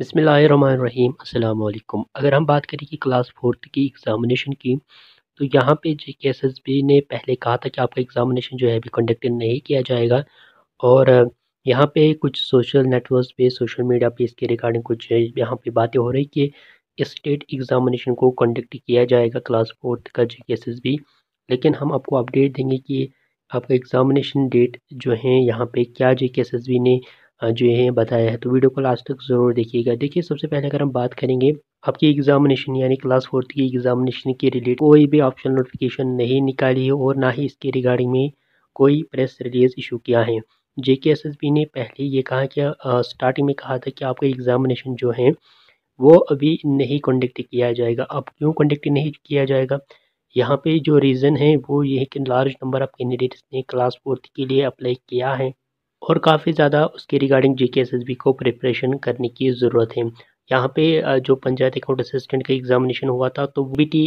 बसमीम अल्लाम अगर हम बात करें कि क्लास फोर्थ की एग्ज़ामिनेशन की तो यहाँ पे जे के एस एस बी ने पहले कहा था कि आपका एग्ज़ामिनेशन जो है अभी कंडक्ट नहीं किया जाएगा और यहाँ पे कुछ सोशल नेटवर्क पे सोशल मीडिया पे इसके रिगार्डिंग कुछ यहाँ पे बातें हो रही कि स्टेट एग्ज़ामिनेशन को कंडक्ट किया जाएगा क्लास फोर्थ का जे के एस एस बी लेकिन हम आपको अपडेट देंगे कि आपका एग्ज़ामिनेशन डेट जो है यहाँ पर क्या जे के एस एस बी ने जो है बताया है तो वीडियो को लास्ट तक ज़रूर देखिएगा देखिए सबसे पहले अगर हम बात करेंगे आपकी एग्जामिनेशन यानी क्लास फोर्थ की एग्जामिनेशन के रिलेटेड कोई भी ऑप्शन नोटिफिकेशन नहीं निकाली है और ना ही इसके रिगार्डिंग में कोई प्रेस रिलीज इशू किया है जे ने पहले ये कहा कि स्टार्टिंग में कहा था कि आपका एग्ज़ामिनेशन जो है वो अभी नहीं कंडक्ट किया जाएगा अब क्यों कंडक्ट नहीं किया जाएगा यहाँ पे जो रीज़न है वो ये है कि लार्ज नंबर ऑफ़ कैंडिडेट्स ने क्लास फोर्थ के लिए अप्लाई किया है और काफ़ी ज़्यादा उसके regarding G K S S B को प्रिपरेशन करने की ज़रूरत है यहाँ पे जो पंचायत अकाउंट असिस्टेंट का एग्ज़ामिनेशन हुआ था तो बी टी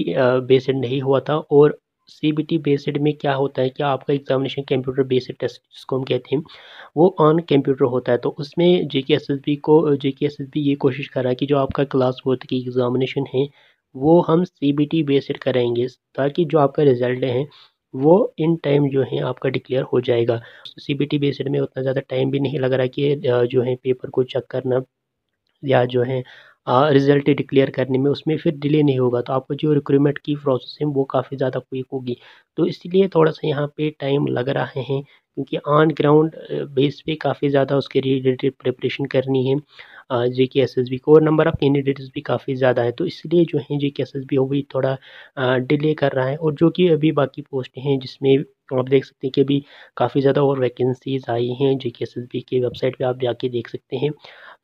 बेसड नहीं हुआ था और सी बी टी बेसड में क्या होता है कि आपका एग्जामिनेशन कंप्यूटर बेसड टेस्ट जिसको हम कहते हैं वो ऑन कंप्यूटर होता है तो उसमें जे के एस एस बी को जे के एस एस बी ये कोशिश कर रहा है कि जो आपका क्लास फोर्थ की एग्ज़ामिनेशन है वो हम सी बी टी बेसड कराएंगे ताकि जो आपका रिजल्ट है वो इन टाइम जो है आपका डिक्लेयर हो जाएगा सी बी टी बेसड में उतना ज़्यादा टाइम भी नहीं लग रहा कि जो है पेपर को चेक करना या जो है रिजल्ट डिक्लेयर करने में उसमें फिर डिले नहीं होगा तो आपको जो रिक्रूटमेंट की प्रोसेस है वो काफ़ी ज़्यादा क्विक होगी तो इसलिए थोड़ा सा यहाँ पे टाइम लग रहा है क्योंकि ऑन ग्राउंड बेस पे काफ़ी ज़्यादा उसके रिलेटेड प्रिपरेशन करनी है जे के एस एस बी को और नंबर ऑफ़ कैंडिडेट्स भी काफ़ी ज़्यादा है तो इसलिए जो है जे के एस एस बी वो भी थोड़ा डिले कर रहा है और जो कि अभी बाकी पोस्ट हैं जिसमें तो आप देख सकते हैं कि अभी काफ़ी ज़्यादा और वैकेंसीज़ आई हैं J K S S B की वेबसाइट पे आप जाके देख सकते हैं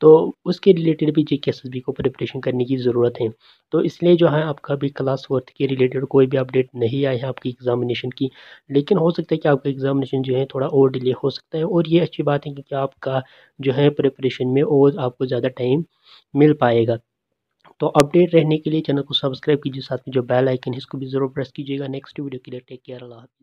तो उसके रिलेटेड भी J K S S B को प्रिपरेशन करने की ज़रूरत है तो इसलिए जो है आपका भी क्लास फोर्थ के रिलेटेड कोई भी अपडेट नहीं आया है आपकी एग्ज़ामिनेशन की लेकिन हो सकता है कि आपका एग्ज़ामिनेशन जो है थोड़ा और डिले हो सकता है और ये अच्छी बात है क्योंकि आपका जो है प्रिपरेशन में और आपको ज़्यादा टाइम मिल पाएगा तो अपडेट रहने के लिए चैनल को सब्सक्राइब कीजिए साथ में जो बेल आइकन है इसको भी ज़रूर प्रेस कीजिएगा नेक्स्ट वीडियो के लिए टेक केयर अल्लाह